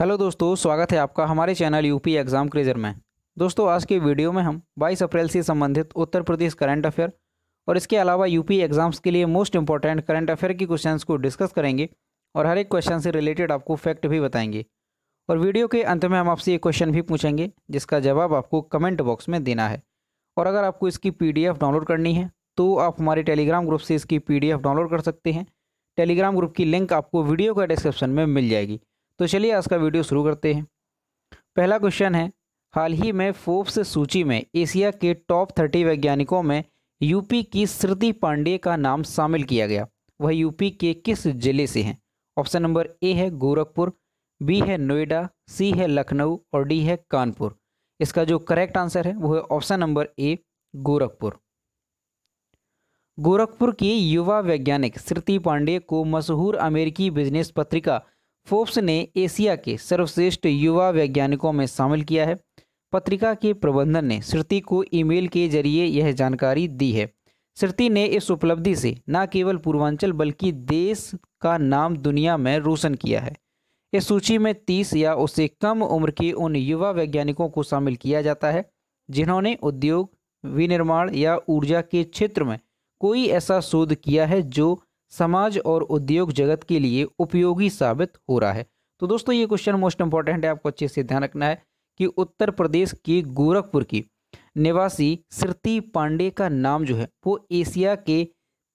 Hello दोस्तों स्वागत है आपका हमारे चैनल यूपी एग्ज़ाम क्रेजर में दोस्तों आज के वीडियो में हम 22 अप्रैल से संबंधित उत्तर प्रदेश करंट अफेयर और इसके अलावा यूपी एग्ज़ाम्स के लिए मोस्ट इंपॉर्टेंट करंट अफेयर की क्वेश्चंस को डिस्कस करेंगे और हर एक क्वेश्चन से रिलेटेड आपको फैक्ट भी बताएंगे और वीडियो के अंत में हम आपसे एक क्वेश्चन भी पूछेंगे जिसका जवाब आपको कमेंट बॉक्स में देना है और अगर आपको इसकी पी डाउनलोड करनी है तो आप हमारे टेलीग्राम ग्रुप से इसकी पी डाउनलोड कर सकते हैं टेलीग्राम ग्रुप की लिंक आपको वीडियो का डिस्क्रिप्शन में मिल जाएगी तो चलिए आज का वीडियो शुरू करते हैं पहला क्वेश्चन है हाल ही में फोर्ब्स सूची में एशिया के टॉप थर्टी वैज्ञानिकों में यूपी की श्रुति पांडे का नाम शामिल किया गया वह यूपी के किस जिले से हैं ऑप्शन नंबर ए है गोरखपुर बी है नोएडा सी है लखनऊ और डी है कानपुर इसका जो करेक्ट आंसर है वो है option number A Gorakhpur Gorakhpur के युवा वैज्ञानिक श्रुति पांडे को मशहूर अमेरिकी बिजनेस पत्रिका फोर्ब्स ने एशिया के सर्वश्रेष्ठ युवा वैज्ञानिकों में शामिल किया है पत्रिका के प्रबंधन ने श्रुति को ईमेल के जरिए यह जानकारी दी है श्रुति ने इस उपलब्धि से न केवल पूर्वांचल बल्कि देश का नाम दुनिया में रोशन किया है इस सूची में तीस या उससे कम उम्र के उन युवा वैज्ञानिकों को शामिल किया जाता है जिन्होंने उद्योग विनिर्माण या ऊर्जा के क्षेत्र में कोई ऐसा शोध किया है जो समाज और उद्योग जगत के लिए उपयोगी साबित हो रहा है तो दोस्तों ये क्वेश्चन मोस्ट इंपॉर्टेंट है आपको अच्छे से ध्यान रखना है कि उत्तर प्रदेश के गोरखपुर की निवासी श्रुति पांडे का नाम जो है वो एशिया के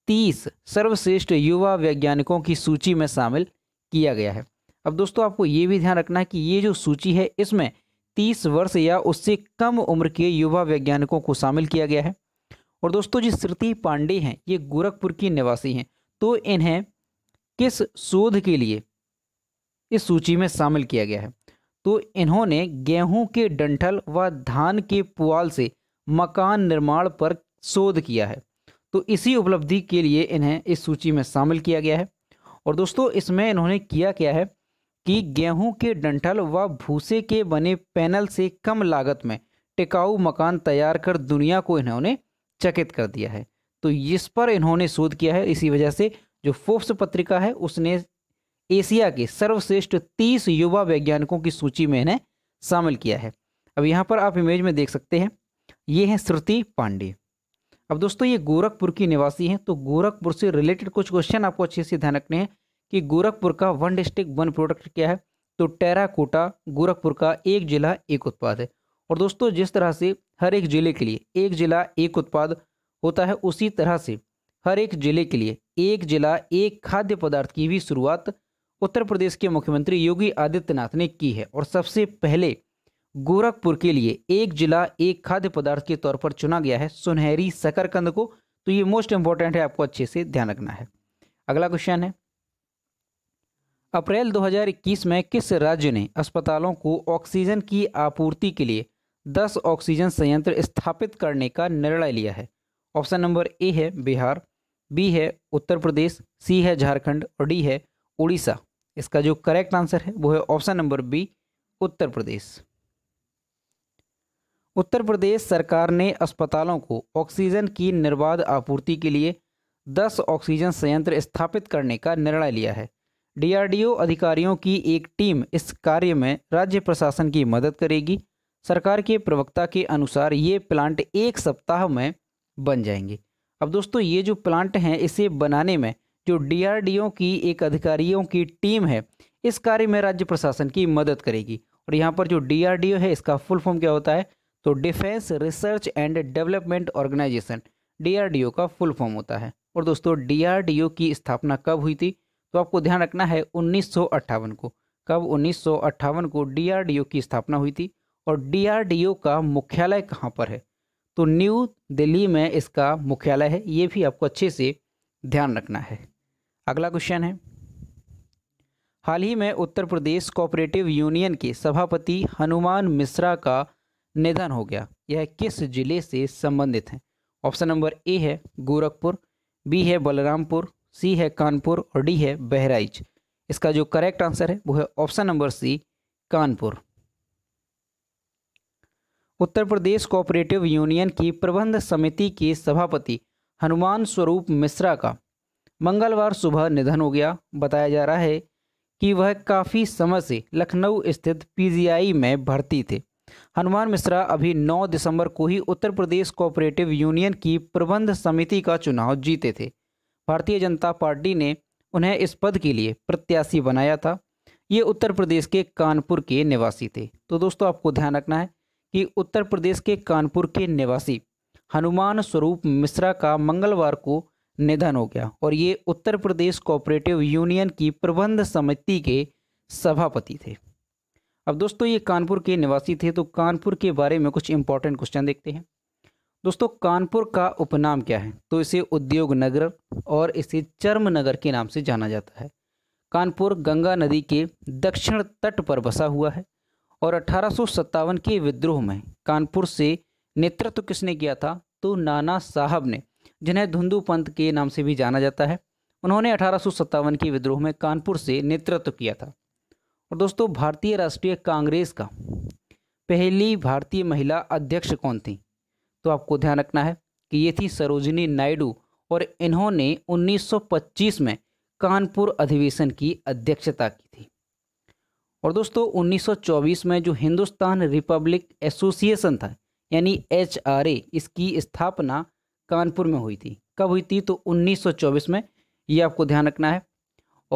तीस सर्वश्रेष्ठ युवा वैज्ञानिकों की सूची में शामिल किया गया है अब दोस्तों आपको ये भी ध्यान रखना है कि ये जो सूची है इसमें तीस वर्ष या उससे कम उम्र के युवा वैज्ञानिकों को शामिल किया गया है और दोस्तों जी श्रुति पांडे हैं ये गोरखपुर की निवासी हैं तो इन्हें किस शोध के लिए इस सूची में शामिल किया गया है तो इन्होंने गेहूं के डंठल व धान के पुआल से मकान निर्माण पर शोध किया है तो इसी उपलब्धि के लिए इन्हें इस सूची में शामिल किया गया है और दोस्तों इसमें इन्होंने किया क्या है कि गेहूं के डंठल व भूसे के बने पैनल से कम लागत में टिकाऊ मकान तैयार कर दुनिया को इन्होंने चकित कर दिया है तो इस पर इन्होंने शोध किया है इसी वजह से जो फोर्ब्स पत्रिका है उसने एशिया के सर्वश्रेष्ठ तीस युवा वैज्ञानिकों की सूची में इन्हें शामिल किया है अब यहाँ पर आप इमेज में देख सकते हैं ये हैं श्रुति पांडे अब दोस्तों ये गोरखपुर की निवासी हैं तो गोरखपुर से रिलेटेड कुछ क्वेश्चन आपको अच्छे से ध्यान रखने हैं कि गोरखपुर का वन डिस्ट्रिक्ट वन प्रोडक्ट क्या है तो टेराकोटा गोरखपुर का एक जिला एक उत्पाद है और दोस्तों जिस तरह से हर एक जिले के लिए एक जिला एक उत्पाद होता है उसी तरह से हर एक जिले के लिए एक जिला एक खाद्य पदार्थ की भी शुरुआत उत्तर प्रदेश के मुख्यमंत्री योगी आदित्यनाथ ने की है और सबसे पहले गोरखपुर के लिए एक जिला एक खाद्य पदार्थ के तौर पर चुना गया है सुनहरी शकरकंद को तो ये मोस्ट इंपॉर्टेंट है आपको अच्छे से ध्यान रखना है अगला क्वेश्चन है अप्रैल 2021 में किस राज्य ने अस्पतालों को ऑक्सीजन की आपूर्ति के लिए 10 ऑक्सीजन संयंत्र स्थापित करने का निर्णय लिया है ऑप्शन नंबर ए है बिहार बी है उत्तर प्रदेश सी है झारखंड और डी है उड़ीसा इसका जो करेक्ट आंसर है वो है option number B Uttar Pradesh Uttar Pradesh सरकार ने अस्पतालों को ऑक्सीजन की निर्बाध आपूर्ति के लिए 10 ऑक्सीजन संयंत्र स्थापित करने का निर्णय लिया है डीआरडीओ अधिकारियों की एक टीम इस कार्य में राज्य प्रशासन की मदद करेगी सरकार के प्रवक्ता के अनुसार ये प्लांट एक सप्ताह में बन जाएंगे अब दोस्तों ये जो प्लांट हैं इसे बनाने में जो डीआरडीओ की एक अधिकारियों की टीम है इस कार्य में राज्य प्रशासन की मदद करेगी और यहाँ पर जो डीआरडीओ है इसका फुल फॉर्म क्या होता है तो defence research and development organisation DRDO का फुल फॉर्म होता है और दोस्तों डीआरडीओ की स्थापना कब हुई थी तो आपको ध्यान रखना है उन्नीस को कब उन्नीस को डी की स्थापना हुई थी और डी का मुख्यालय कहाँ पर है तो न्यू दिल्ली में इसका मुख्यालय है ये भी आपको अच्छे से ध्यान रखना है अगला क्वेश्चन है हाल ही में उत्तर प्रदेश कोऑपरेटिव यूनियन के सभापति हनुमान मिश्रा का निधन हो गया यह किस जिले से संबंधित है ऑप्शन नंबर ए है गोरखपुर बी है बलरामपुर सी है कानपुर और डी है बहराइच इसका जो करेक्ट आंसर है वो है option number C Kanpur Uttar Pradesh cooperative union की प्रबंध समिति के सभापति हनुमान स्वरूप मिश्रा का मंगलवार सुबह निधन हो गया बताया जा रहा है कि वह काफ़ी समय से लखनऊ स्थित पीजीआई में भर्ती थे हनुमान मिश्रा अभी 9 दिसंबर को ही उत्तर प्रदेश कोऑपरेटिव यूनियन की प्रबंध समिति का चुनाव जीते थे भारतीय जनता पार्टी ने उन्हें इस पद के लिए प्रत्याशी बनाया था ये उत्तर प्रदेश के कानपुर के निवासी थे तो दोस्तों आपको ध्यान रखना है कि उत्तर प्रदेश के कानपुर के निवासी हनुमान स्वरूप मिश्रा का मंगलवार को निधन हो गया और ये उत्तर प्रदेश कोऑपरेटिव यूनियन की प्रबंध समिति के सभापति थे अब दोस्तों ये कानपुर के निवासी थे तो कानपुर के बारे में कुछ इंपॉर्टेंट क्वेश्चन देखते हैं दोस्तों कानपुर का उपनाम क्या है तो इसे उद्योग नगर और इसे चर्म नगर के नाम से जाना जाता है कानपुर गंगा नदी के दक्षिण तट पर बसा हुआ है और अठारह के विद्रोह में कानपुर से नेतृत्व किसने किया था तो नाना साहब ने जिन्हें धुंधू पंत के नाम से भी जाना जाता है उन्होंने अठारह के विद्रोह में कानपुर से नेतृत्व किया था और दोस्तों भारतीय राष्ट्रीय कांग्रेस का पहली भारतीय महिला अध्यक्ष कौन थी तो आपको ध्यान रखना है कि ये थी सरोजिनी नायडू और इन्होंने 1925 में कानपुर अधिवेशन की अध्यक्षता की थी और दोस्तों 1924 में जो हिंदुस्तान रिपब्लिक एसोसिएशन था यानी एच इसकी स्थापना कानपुर में हुई थी कब हुई थी तो 1924 में ये आपको ध्यान रखना है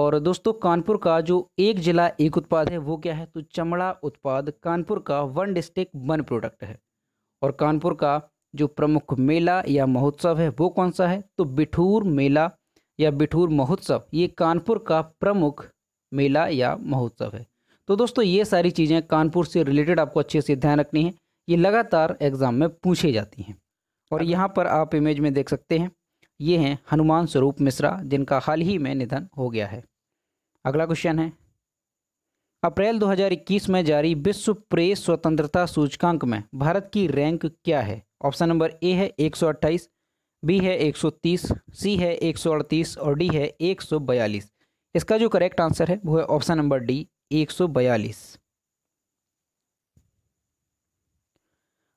और दोस्तों कानपुर का जो एक जिला एक उत्पाद है वो क्या है तो चमड़ा उत्पाद कानपुर का वन डिस्ट्रिक्ट वन प्रोडक्ट है और कानपुर का जो प्रमुख मेला या महोत्सव है वो कौन सा है तो बिठूर मेला या बिठूर महोत्सव ये कानपुर का प्रमुख मेला या महोत्सव है तो दोस्तों ये सारी चीज़ें कानपुर से रिलेटेड आपको अच्छे से ध्यान रखनी है ये लगातार एग्ज़ाम में पूछी जाती हैं और हाँ। यहाँ पर आप इमेज में देख सकते हैं ये हैं हनुमान स्वरूप मिश्रा जिनका हाल ही में निधन हो गया है अगला क्वेश्चन है अप्रैल 2021 में जारी विश्व प्रेस स्वतंत्रता सूचकांक में भारत की रैंक क्या है ऑप्शन नंबर ए है 128, बी है 130, सी है 138 और डी है 142। इसका जो करेक्ट आंसर है वो है ऑप्शन नंबर डी एक सौ बयालीस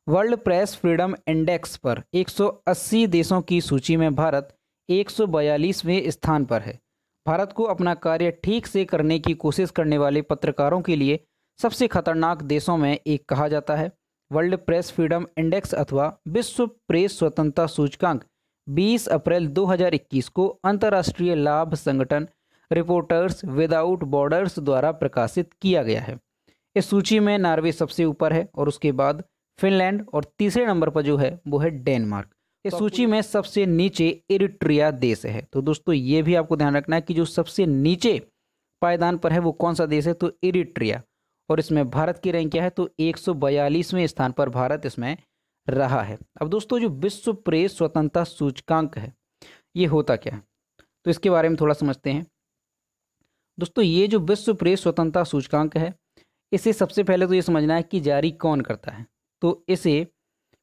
वर्ल्ड प्रेस फ्रीडम इंडेक्स पर 180 देशों की सूची में भारत 142वें स्थान पर है भारत को अपना कार्य ठीक से करने की कोशिश करने वाले पत्रकारों के लिए सबसे खतरनाक देशों में एक कहा जाता है वर्ल्ड प्रेस फ्रीडम इंडेक्स अथवा विश्व प्रेस स्वतंत्रता सूचकांक 20 अप्रैल 2021 को अंतर्राष्ट्रीय लाभ संगठन रिपोर्टर्स विदाउट बॉर्डर्स द्वारा प्रकाशित किया गया है इस सूची में नॉर्वे सबसे ऊपर है और उसके बाद फिनलैंड और तीसरे नंबर पर जो है वो है डेनमार्क इस तो सूची में सबसे नीचे इरिट्रिया देश है तो दोस्तों ये भी आपको ध्यान रखना है कि जो सबसे नीचे पायदान पर है वो कौन सा देश है तो इरिट्रिया और इसमें भारत की रैंक क्या है तो एक स्थान पर भारत इसमें रहा है अब दोस्तों जो विश्व प्रेस स्वतंत्रता सूचकांक है ये होता क्या है तो इसके बारे में थोड़ा समझते हैं दोस्तों ये जो विश्व प्रेस स्वतंत्रता सूचकांक है इसे सबसे पहले तो ये समझना है कि जारी कौन करता है तो इसे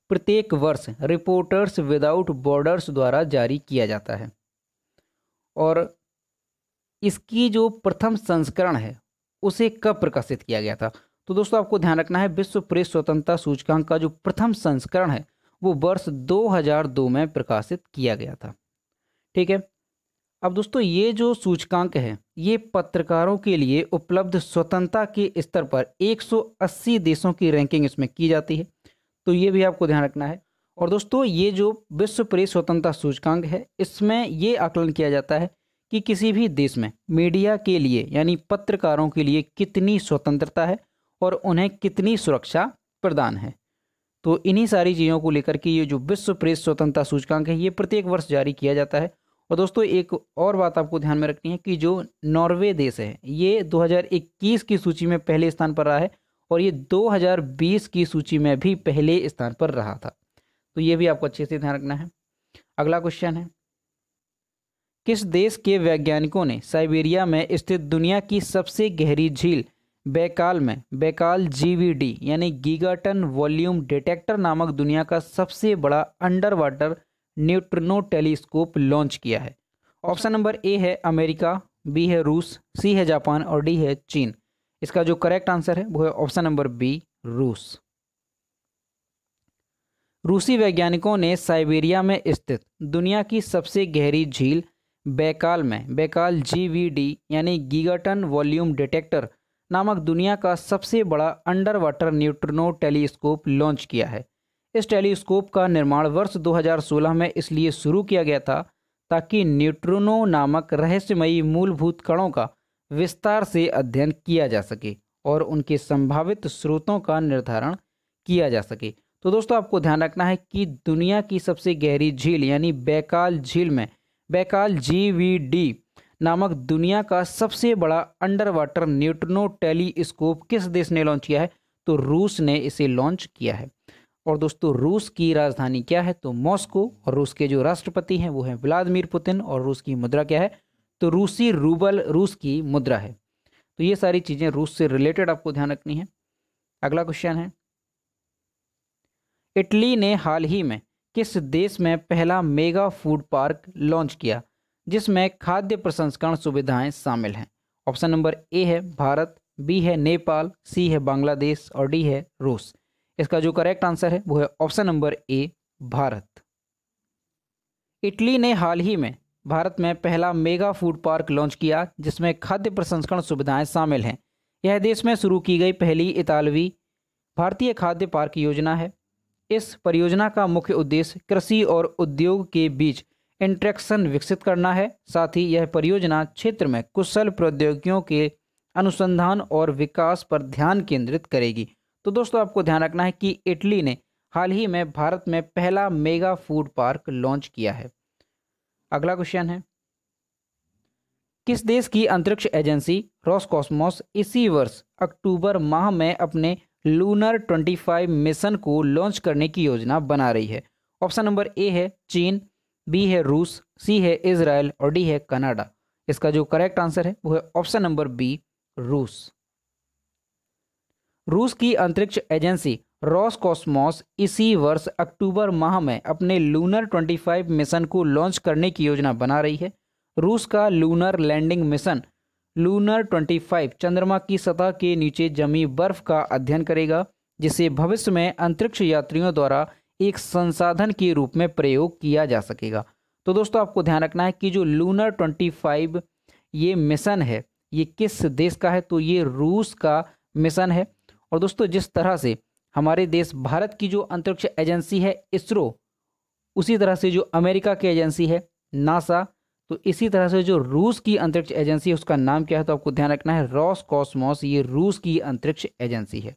प्रत्येक वर्ष रिपोर्टर्स विदाउट बॉर्डर्स द्वारा जारी किया जाता है और इसकी जो प्रथम संस्करण है उसे कब प्रकाशित किया गया था तो दोस्तों आपको ध्यान रखना है विश्व प्रेस स्वतंत्रता सूचकांक का जो प्रथम संस्करण है वो वर्ष 2002 में प्रकाशित किया गया था ठीक है अब दोस्तों ये जो सूचकांक है ये पत्रकारों के लिए उपलब्ध स्वतंत्रता के स्तर पर 180 देशों की रैंकिंग इसमें की जाती है तो ये भी आपको ध्यान रखना है और दोस्तों ये जो विश्व प्रेस स्वतंत्रता सूचकांक है इसमें ये आकलन किया जाता है कि किसी भी देश में मीडिया के लिए यानी पत्रकारों के लिए कितनी स्वतंत्रता है और उन्हें कितनी सुरक्षा प्रदान है तो इन्हीं सारी चीज़ों को लेकर के ये जो विश्व प्रेस स्वतंत्रता सूचकांक है ये प्रत्येक वर्ष जारी किया जाता है और दोस्तों एक और बात आपको ध्यान में रखनी है कि जो नॉर्वे देश है ये 2021 की सूची में पहले स्थान पर रहा है और ये 2020 की सूची में भी पहले स्थान पर रहा था तो ये भी आपको अच्छे से ध्यान रखना है अगला क्वेश्चन है किस देश के वैज्ञानिकों ने साइबेरिया में स्थित दुनिया की सबसे गहरी झील बैकाल में बैकाल जीवीडी यानी गीगाटन वॉल्यूम डिटेक्टर नामक दुनिया का सबसे बड़ा under water neutrino telescope launch किया है ऑप्शन नंबर ए है अमेरिका बी है रूस सी है जापान और डी है चीन इसका जो करेक्ट आंसर है वो है ऑप्शन नंबर बी रूस रूसी वैज्ञानिकों ने साइबेरिया में स्थित दुनिया की सबसे गहरी झील बैकाल में बैकाल जीवीडी यानी गीगाटन वॉल्यूम डिटेक्टर नामक दुनिया का सबसे बड़ा under water neutrino telescope launch किया है इस टेलीस्कोप का निर्माण वर्ष 2016 में इसलिए शुरू किया गया था ताकि न्यूट्रोनो नामक रहस्यमयी मूलभूत कणों का विस्तार से अध्ययन किया जा सके और उनके संभावित स्रोतों का निर्धारण किया जा सके तो दोस्तों आपको ध्यान रखना है कि दुनिया की सबसे गहरी झील यानी बैकाल झील में बैकाल जी नामक दुनिया का सबसे बड़ा अंडर वाटर न्यूट्रोनो टेलीस्कोप किस देश ने लॉन्च किया है तो रूस ने इसे लॉन्च किया है और दोस्तों रूस की राजधानी क्या है तो मॉस्को और रूस के जो राष्ट्रपति हैं वो हैं व्लादिमिर पुतिन और रूस की मुद्रा क्या है तो रूसी रूबल रूस की मुद्रा है तो ये सारी चीज़ें रूस से रिलेटेड आपको ध्यान रखनी है अगला क्वेश्चन है इटली ने हाल ही में किस देश में पहला मेगा फूड पार्क लॉन्च किया जिसमें खाद्य प्रसंस्करण सुविधाएं शामिल हैं ऑप्शन नंबर ए है भारत बी है नेपाल सी है बांग्लादेश और डी है रूस इसका जो करेक्ट आंसर है वो है option number A Bharat Italy ने हाल ही में भारत में पहला मेगा फूड पार्क लॉन्च किया जिसमें खाद्य प्रसंस्करण सुविधाएं शामिल हैं यह देश में शुरू की गई पहली इतालवी भारतीय खाद्य पार्क योजना है इस परियोजना का मुख्य उद्देश्य कृषि और उद्योग के बीच इंट्रैक्शन विकसित करना है साथ ही यह परियोजना क्षेत्र में कुशल प्रौद्योगिकियों के अनुसंधान और विकास पर ध्यान केंद्रित करेगी तो दोस्तों आपको ध्यान रखना है कि इटली ने हाल ही में भारत में पहला मेगा फूड पार्क लॉन्च किया है अगला क्वेश्चन है किस देश की अंतरिक्ष एजेंसी रॉसकॉस्मोस इसी वर्ष अक्टूबर माह में अपने लूनर 25 मिशन को लॉन्च करने की योजना बना रही है ऑप्शन नंबर ए है चीन बी है रूस सी है इसराइल और डी है कनाडा इसका जो करेक्ट आंसर है वो है ऑप्शन नंबर बी रूस रूस की अंतरिक्ष एजेंसी रॉस कॉस्मोस इसी वर्ष अक्टूबर माह में अपने लूनर 25 मिशन को लॉन्च करने की योजना बना रही है रूस का लूनर लैंडिंग मिशन लूनर 25 चंद्रमा की सतह के नीचे जमी बर्फ का अध्ययन करेगा जिसे भविष्य में अंतरिक्ष यात्रियों द्वारा एक संसाधन के रूप में प्रयोग किया जा सकेगा तो दोस्तों आपको ध्यान रखना है कि जो लूनर ट्वेंटी ये मिशन है ये किस देश का है तो ये रूस का मिशन है और दोस्तों जिस तरह से हमारे देश भारत की जो अंतरिक्ष एजेंसी है इसरो उसी तरह से जो अमेरिका की एजेंसी है नासा तो इसी तरह से जो रूस की अंतरिक्ष एजेंसी है उसका नाम क्या है तो आपको ध्यान रखना है रॉस कॉस्मोस ये रूस की अंतरिक्ष एजेंसी है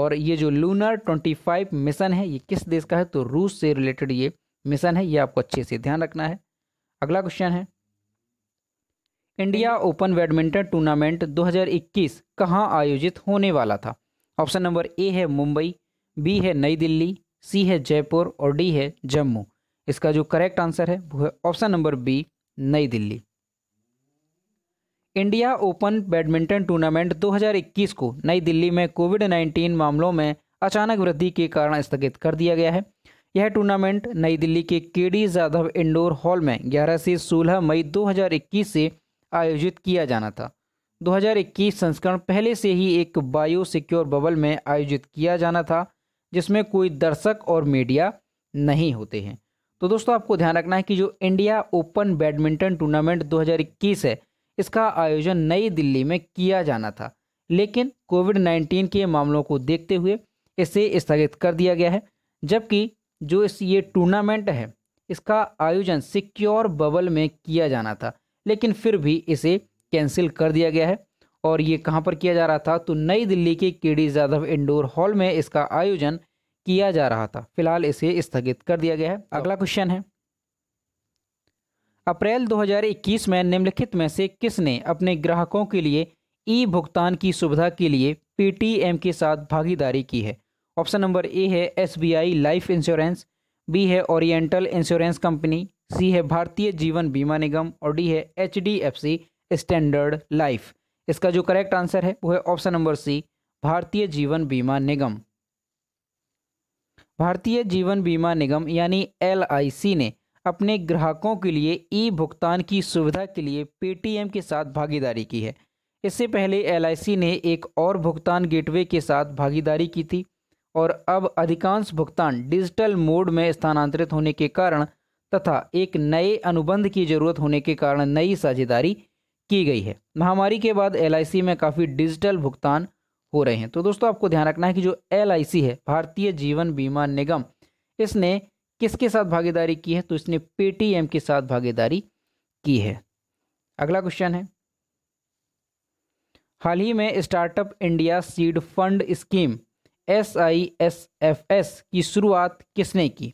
और ये जो लूनर 25 मिशन है ये किस देश का है तो रूस से रिलेटेड ये मिशन है ये आपको अच्छे से ध्यान रखना है अगला क्वेश्चन है इंडिया ओपन बैडमिंटन टूर्नामेंट 2021 कहाँ आयोजित होने वाला था ऑप्शन नंबर ए है मुंबई बी है नई दिल्ली सी है जयपुर और डी है जम्मू इसका जो करेक्ट आंसर है वो है ऑप्शन नंबर बी नई Delhi India open badminton tournament 2021 को नई दिल्ली में कोविड 19 मामलों में अचानक वृद्धि के कारण स्थगित कर दिया गया है यह टूर्नामेंट नई दिल्ली के के डी जाधव इंडोर हॉल में 11 से 16 मई 2021 से आयोजित किया जाना था 2021 संस्करण पहले से ही एक बायो सिक्योर बबल में आयोजित किया जाना था जिसमें कोई दर्शक और मीडिया नहीं होते हैं तो दोस्तों आपको ध्यान रखना है कि जो इंडिया ओपन बैडमिंटन टूर्नामेंट 2021 है इसका आयोजन नई दिल्ली में किया जाना था लेकिन कोविड 19 के मामलों को देखते हुए इसे स्थगित कर दिया गया है जबकि जो इस ये टूर्नामेंट है इसका आयोजन सिक्योर बबल में किया जाना था लेकिन फिर भी इसे कैंसिल कर दिया गया है और ये कहाँ पर किया जा रहा था तो नई दिल्ली के के डी जाधव इंडोर हॉल में इसका आयोजन किया जा रहा था फिलहाल इसे स्थगित कर दिया गया है अगला क्वेश्चन है अप्रैल 2021 में निम्नलिखित में से किसने अपने ग्राहकों के लिए ई भुगतान की सुविधा के लिए पेटीएम के साथ भागीदारी की है ऑप्शन नंबर ए है एसबीआई लाइफ इंश्योरेंस बी है ओरिएंटल इंश्योरेंस कंपनी सी है भारतीय जीवन बीमा निगम और डी है H D F C standard life इसका जो करेक्ट आंसर है वो है ऑप्शन नंबर सी भारतीय जीवन बीमा निगम भारतीय जीवन बीमा निगम यानी एल ने अपने ग्राहकों के लिए ई भुगतान की सुविधा के लिए पेटीएम के साथ भागीदारी की है इससे पहले एल ने एक और भुगतान गेटवे के साथ भागीदारी की थी और अब अधिकांश भुगतान डिजिटल मोड में स्थानांतरित होने के कारण तथा एक नए अनुबंध की जरूरत होने के कारण नई साझेदारी की गई है महामारी के बाद एल में काफ़ी डिजिटल भुगतान हो रहे हैं तो दोस्तों आपको ध्यान रखना है कि जो एल है भारतीय जीवन बीमा निगम इसने किसके साथ भागीदारी की है तो इसने पेटीएम के साथ भागीदारी की है अगला क्वेश्चन है हाल ही में startup India seed fund scheme S I S F S की शुरुआत किसने की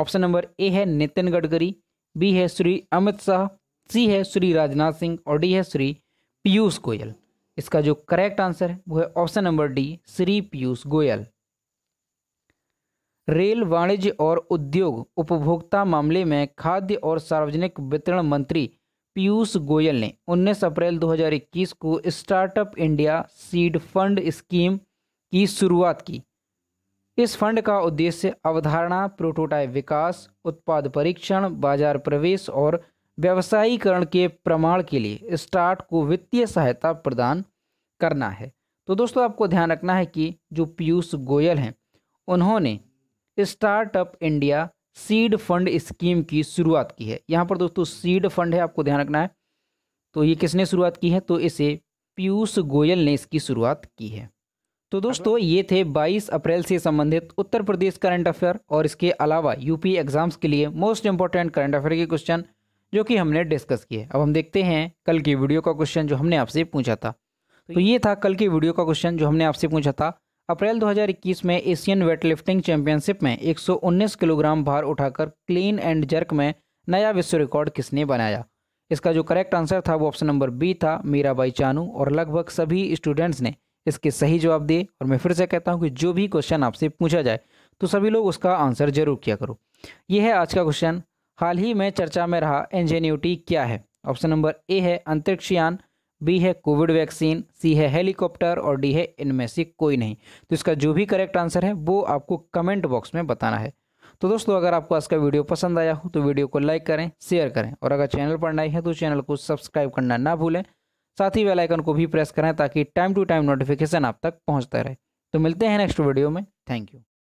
ऑप्शन नंबर ए है नितिन गडकरी बी है श्री अमित शाह सी है श्री राजनाथ सिंह और डी है श्री पीयूष गोयल इसका जो करेक्ट आंसर है वो है option number D Shri Piyush Goyal rail वाणिज्य और उद्योग उपभोक्ता मामले में खाद्य और सार्वजनिक वितरण मंत्री पीयूष गोयल ने 19 अप्रैल 2021 को startup India seed fund scheme की शुरुआत की इस फंड का उद्देश्य अवधारणा प्रोटोटाइप विकास उत्पाद परीक्षण बाजार प्रवेश और व्यवसायीकरण के प्रमाण के लिए स्टार्ट को वित्तीय सहायता प्रदान करना है तो दोस्तों आपको ध्यान रखना है कि जो पीयूष गोयल हैं उन्होंने startup India seed fund scheme की शुरुआत की है यहाँ पर दोस्तों सीड फंड है आपको ध्यान रखना है तो ये किसने शुरुआत की है तो इसे पीयूष गोयल ने इसकी शुरुआत की है तो दोस्तों ये थे 22 अप्रैल से संबंधित उत्तर प्रदेश करंट अफेयर और इसके अलावा यूपी एग्जाम्स के लिए मोस्ट इंपॉर्टेंट करंट अफेयर के क्वेश्चन जो कि हमने डिस्कस किए अब हम देखते हैं कल की वीडियो का क्वेश्चन जो हमने आपसे पूछा था तो ये था कल की वीडियो का क्वेश्चन जो हमने आपसे पूछा था अप्रैल 2021 में एशियन वेट लिफ्टिंग चैंपियनशिप में 119 किलोग्राम भार उठाकर क्लीन एंड जर्क में नया विश्व रिकॉर्ड किसने बनाया इसका जो करेक्ट आंसर था वो ऑप्शन नंबर बी था मीराबाई चानू और लगभग सभी स्टूडेंट्स ने इसके सही जवाब दिए और मैं फिर से कहता हूँ कि जो भी क्वेश्चन आपसे पूछा जाए तो सभी लोग उसका आंसर जरूर किया करो यह है आज का क्वेश्चन हाल ही में चर्चा में रहा इंजेन्यूटी क्या है ऑप्शन नंबर ए है अंतरिक्षयान बी है कोविड वैक्सीन सी है हेलीकॉप्टर और डी है इनमें से कोई नहीं तो इसका जो भी करेक्ट आंसर है वो आपको कमेंट बॉक्स में बताना है तो दोस्तों अगर आपको आज का वीडियो पसंद आया हो तो वीडियो को लाइक करें शेयर करें और अगर चैनल पर नए हैं तो चैनल को सब्सक्राइब करना ना भूलें साथ ही बेल आइकन को भी प्रेस करें ताकि टाइम टू टाइम नोटिफिकेशन आप तक पहुंचता रहे तो मिलते हैं नेक्स्ट वीडियो में थैंक यू